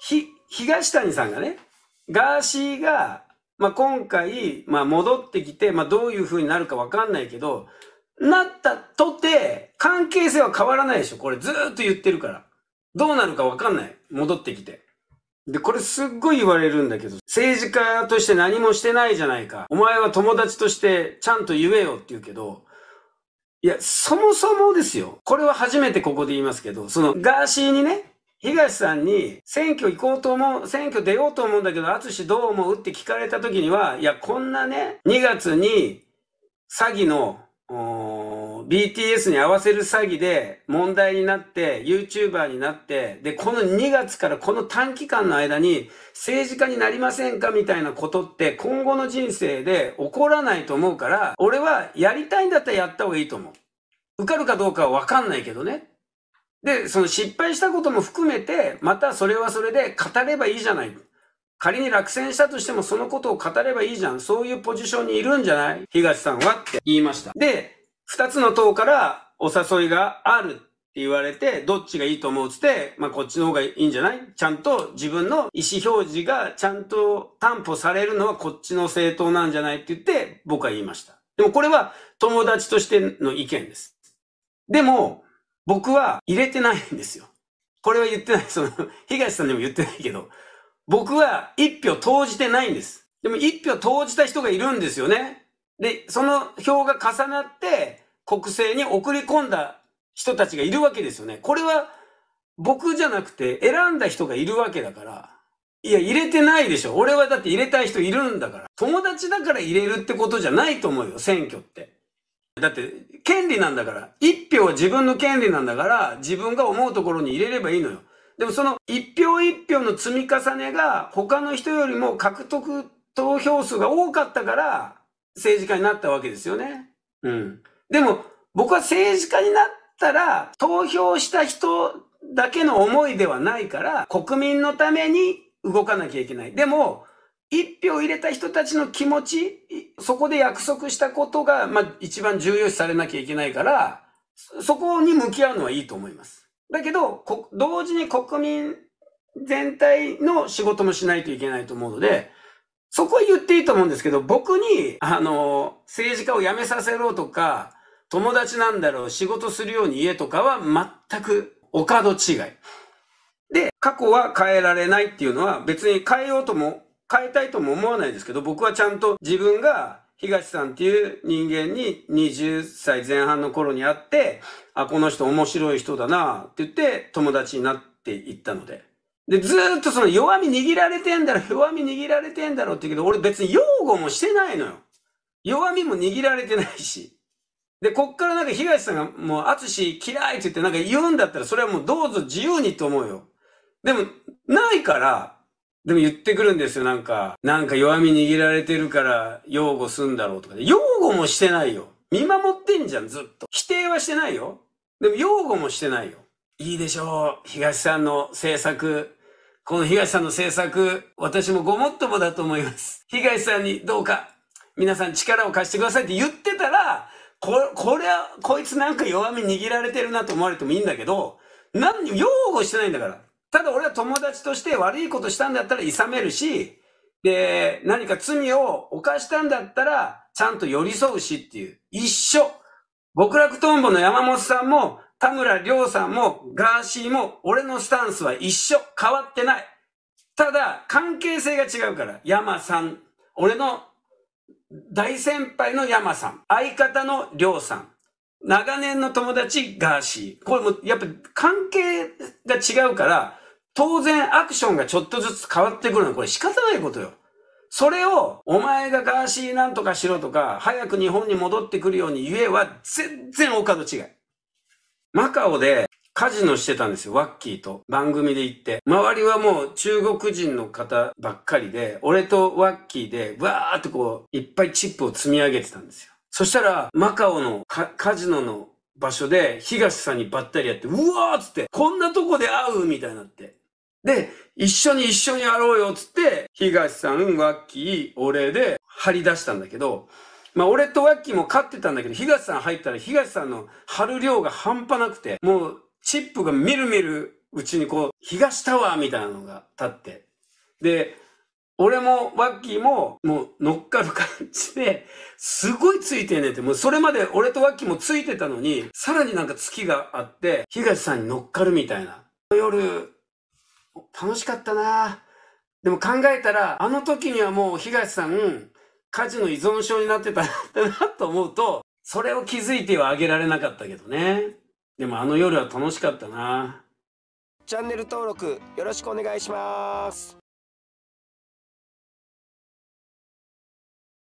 ひ、東谷さんがね、ガーシーが、まあ、今回、まあ、戻ってきて、まあ、どういう風になるかわかんないけど、なったとて、関係性は変わらないでしょ。これずっと言ってるから。どうなるかわかんない。戻ってきて。で、これすっごい言われるんだけど、政治家として何もしてないじゃないか。お前は友達としてちゃんと言えよって言うけど、いや、そもそもですよ。これは初めてここで言いますけど、そのガーシーにね、東さんに、選挙行こうと思う、選挙出ようと思うんだけど、淳どう思うって聞かれた時には、いや、こんなね、2月に詐欺の、BTS に合わせる詐欺で問題になって、YouTuber になって、で、この2月からこの短期間の間に政治家になりませんかみたいなことって今後の人生で起こらないと思うから、俺はやりたいんだったらやった方がいいと思う。受かるかどうかはわかんないけどね。で、その失敗したことも含めて、またそれはそれで語ればいいじゃない。仮に落選したとしてもそのことを語ればいいじゃん。そういうポジションにいるんじゃない東さんはって言いました。で、二つの党からお誘いがあるって言われて、どっちがいいと思うつって、まあ、こっちの方がいいんじゃないちゃんと自分の意思表示がちゃんと担保されるのはこっちの政党なんじゃないって言って僕は言いました。でもこれは友達としての意見です。でも、僕は入れてないんですよ。これは言ってない。その、東さんでも言ってないけど、僕は一票投じてないんです。でも一票投じた人がいるんですよね。で、その票が重なって国政に送り込んだ人たちがいるわけですよね。これは僕じゃなくて選んだ人がいるわけだから、いや、入れてないでしょ。俺はだって入れたい人いるんだから。友達だから入れるってことじゃないと思うよ、選挙って。だって、権利なんだから。一票は自分の権利なんだから、自分が思うところに入れればいいのよ。でもその一票一票の積み重ねが、他の人よりも獲得投票数が多かったから、政治家になったわけですよね。うん。でも、僕は政治家になったら、投票した人だけの思いではないから、国民のために動かなきゃいけない。でも、一票入れた人たちの気持ち、そこで約束したことが、まあ、一番重要視されなきゃいけないから、そこに向き合うのはいいと思います。だけど、同時に国民全体の仕事もしないといけないと思うので、そこは言っていいと思うんですけど、僕に、あの、政治家を辞めさせろとか、友達なんだろう、仕事するように言えとかは全くお門違い。で、過去は変えられないっていうのは別に変えようとも変えたいとも思わないですけど、僕はちゃんと自分が東さんっていう人間に20歳前半の頃に会って、あ、この人面白い人だなって言って友達になっていったので。で、ずっとその弱み握られてんだろ、弱み握られてんだろって言うけど、俺別に擁護もしてないのよ。弱みも握られてないし。で、こっからなんか東さんがもう、淳嫌いって言ってなんか言うんだったら、それはもうどうぞ自由にと思うよ。でも、ないから、でも言ってくるんですよ、なんか。なんか弱み握られてるから擁護すんだろうとかで。擁護もしてないよ。見守ってんじゃん、ずっと。否定はしてないよ。でも擁護もしてないよ。いいでしょう。東さんの政策。この東さんの政策、私もごもっともだと思います。東さんにどうか、皆さん力を貸してくださいって言ってたら、ここれは、こいつなんか弱み握られてるなと思われてもいいんだけど、何に、擁護してないんだから。ただ俺は友達として悪いことしたんだったら諌めるし、で、何か罪を犯したんだったら、ちゃんと寄り添うしっていう、一緒。極楽とんぼの山本さんも、田村亮さんも、ガーシーも、俺のスタンスは一緒。変わってない。ただ、関係性が違うから、山さん。俺の大先輩の山さん。相方の亮さん。長年の友達、ガーシー。これも、やっぱ関係が違うから、当然アクションがちょっとずつ変わってくるの。これ仕方ないことよ。それを、お前がガーシーなんとかしろとか、早く日本に戻ってくるように言えは、全然お門違い。マカオで、カジノしてたんですよ、ワッキーと。番組で行って。周りはもう中国人の方ばっかりで、俺とワッキーで、わーってこう、いっぱいチップを積み上げてたんですよ。そしたら、マカオのカジノの場所で、東さんにばったりやって、うわーっつって、こんなとこで会うみたいになって。で、一緒に一緒にやろうよっつって、東さん、ワッキー、俺で張り出したんだけど、まあ俺とワッキーも勝ってたんだけど、東さん入ったら東さんの張る量が半端なくて、もうチップがみるみるうちにこう、東タワーみたいなのが立って。で、俺もワッキーももう乗っかる感じで、すごいついてねって、もうそれまで俺とワッキーもついてたのに、さらになんか月があって、東さんに乗っかるみたいな。夜、楽しかったなでも考えたら、あの時にはもう東さん、家事の依存症になってたんだなと思うと、それを気づいてはあげられなかったけどね。でもあの夜は楽しかったな。チャンネル登録よろしくお願いします。